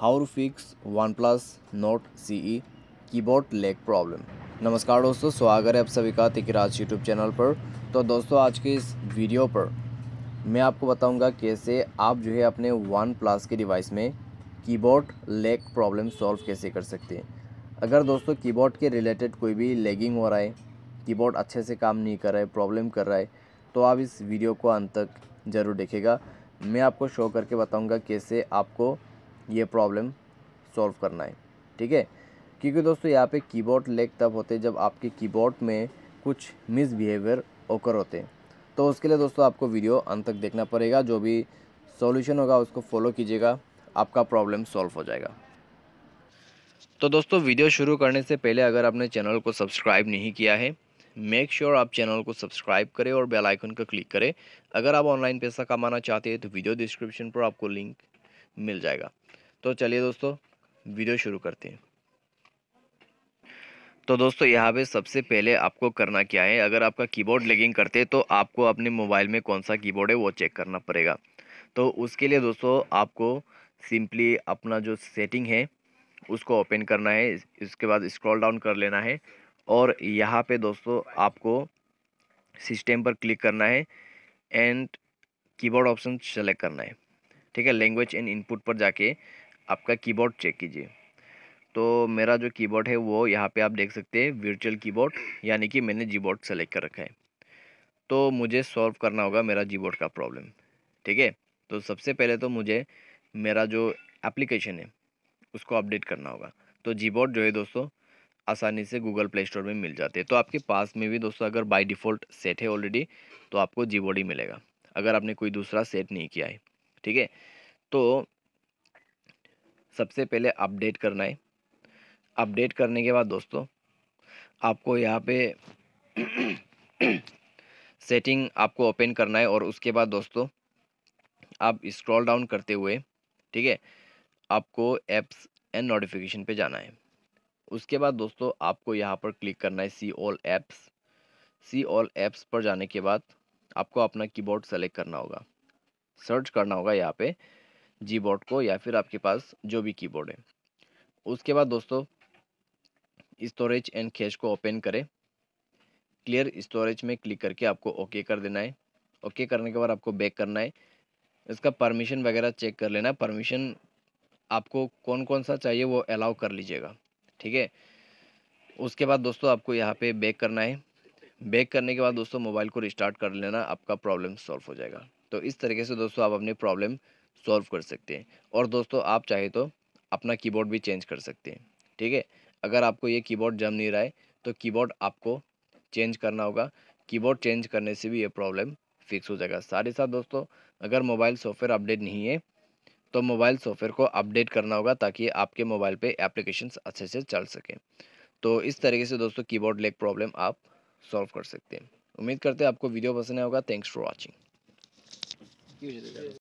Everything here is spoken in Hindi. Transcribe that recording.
how to fix one plus Nord C E keyboard lag problem नमस्कार दोस्तों स्वागत है आप सभी का तिकराज यूट्यूब चैनल पर तो दोस्तों आज के इस वीडियो पर मैं आपको बताऊंगा कैसे आप जो है अपने वन प्लस के डिवाइस में कीबोर्ड लेग प्रॉब्लम सॉल्व कैसे कर सकते हैं अगर दोस्तों कीबोर्ड के रिलेटेड कोई भी लेगिंग हो रहा है कीबोर्ड अच्छे से काम नहीं कर रहा है प्रॉब्लम कर रहा है तो आप इस वीडियो को अंत तक ज़रूर देखेगा मैं आपको शो करके बताऊंगा कैसे आपको ये प्रॉब्लम सॉल्व करना है ठीक है क्योंकि दोस्तों यहाँ पे कीबोर्ड लेग तब होते हैं जब आपके कीबोर्ड में कुछ मिसबिहेवियर ओकर होते हैं तो उसके लिए दोस्तों आपको वीडियो अंत तक देखना पड़ेगा जो भी सॉल्यूशन होगा उसको फॉलो कीजिएगा आपका प्रॉब्लम सॉल्व हो जाएगा तो दोस्तों वीडियो शुरू करने से पहले अगर आपने चैनल को सब्सक्राइब नहीं किया है मेक श्योर sure आप चैनल को सब्सक्राइब करें और बेल आइकन का क्लिक करें अगर आप ऑनलाइन पैसा कमाना चाहते हैं तो वीडियो डिस्क्रिप्शन पर आपको लिंक मिल जाएगा तो चलिए दोस्तों वीडियो शुरू करते हैं तो दोस्तों यहाँ पे सबसे पहले आपको करना क्या है अगर आपका कीबोर्ड लेगिंग करते हैं तो आपको अपने मोबाइल में कौन सा कीबोर्ड है वो चेक करना पड़ेगा तो उसके लिए दोस्तों आपको सिंपली अपना जो सेटिंग है उसको ओपन करना है इसके बाद स्क्रॉल डाउन कर लेना है और यहाँ पे दोस्तों आपको सिस्टम पर क्लिक करना है एंड कीबोर्ड ऑप्शन सेलेक्ट करना है ठीक है लैंग्वेज एंड इनपुट पर जाके आपका कीबोर्ड चेक कीजिए तो मेरा जो कीबोर्ड है वो यहाँ पे आप देख सकते हैं वर्चुअल कीबोर्ड यानी कि मैंने जी बोर्ड सेलेक्ट कर रखा है तो मुझे सॉल्व करना होगा मेरा जी बोर्ड का प्रॉब्लम ठीक है तो सबसे पहले तो मुझे मेरा जो एप्लीकेशन है उसको अपडेट करना होगा तो जी बोर्ड जो है दोस्तों आसानी से गूगल प्ले स्टोर में मिल जाते हैं तो आपके पास में भी दोस्तों अगर बाई डिफ़ॉल्ट सेट है ऑलरेडी तो आपको जी बोर्ड ही मिलेगा अगर आपने कोई दूसरा सेट नहीं किया है ठीक है तो सबसे पहले अपडेट करना है अपडेट करने के बाद दोस्तों आपको यहाँ पे सेटिंग आपको ओपन करना है और उसके बाद दोस्तों आप स्क्रॉल डाउन करते हुए ठीक है आपको एप्स एंड नोटिफिकेशन पे जाना है उसके बाद दोस्तों आपको यहाँ पर क्लिक करना है see all apps see all apps पर जाने के बाद आपको अपना कीबोर्ड सेलेक्ट करना होगा सर्च करना होगा यहाँ पे जी बोर्ड को या फिर आपके पास जो भी कीबोर्ड है उसके बाद दोस्तों स्टोरेज एंड कैश को ओपन करें क्लियर स्टोरेज में क्लिक करके आपको ओके कर देना है ओके करने के बाद आपको बैक करना है इसका परमिशन वगैरह चेक कर लेना परमिशन आपको कौन कौन सा चाहिए वो अलाउ कर लीजिएगा ठीक है उसके बाद दोस्तों आपको यहाँ पे बैक करना है बैक करने के बाद दोस्तों मोबाइल को रिस्टार्ट कर लेना आपका प्रॉब्लम सॉल्व हो जाएगा तो इस तरीके से दोस्तों आप अपनी प्रॉब्लम सॉल्व कर सकते हैं और दोस्तों आप चाहे तो अपना कीबोर्ड भी चेंज कर सकते हैं ठीक है अगर आपको ये कीबोर्ड जम नहीं रहा है तो कीबोर्ड आपको चेंज करना होगा कीबोर्ड चेंज करने से भी ये प्रॉब्लम फिक्स हो जाएगा साथ ही साथ दोस्तों अगर मोबाइल सॉफ्टवेयर अपडेट नहीं है तो मोबाइल सॉफ्टवेयर को अपडेट करना होगा ताकि आपके मोबाइल पर एप्लीकेशन अच्छे से चल सकें तो इस तरीके से दोस्तों कीबोर्ड लेग प्रॉब्लम आप सॉल्व कर सकते हैं उम्मीद करते हैं आपको वीडियो पसंद आएगा थैंक्स फॉर वॉचिंग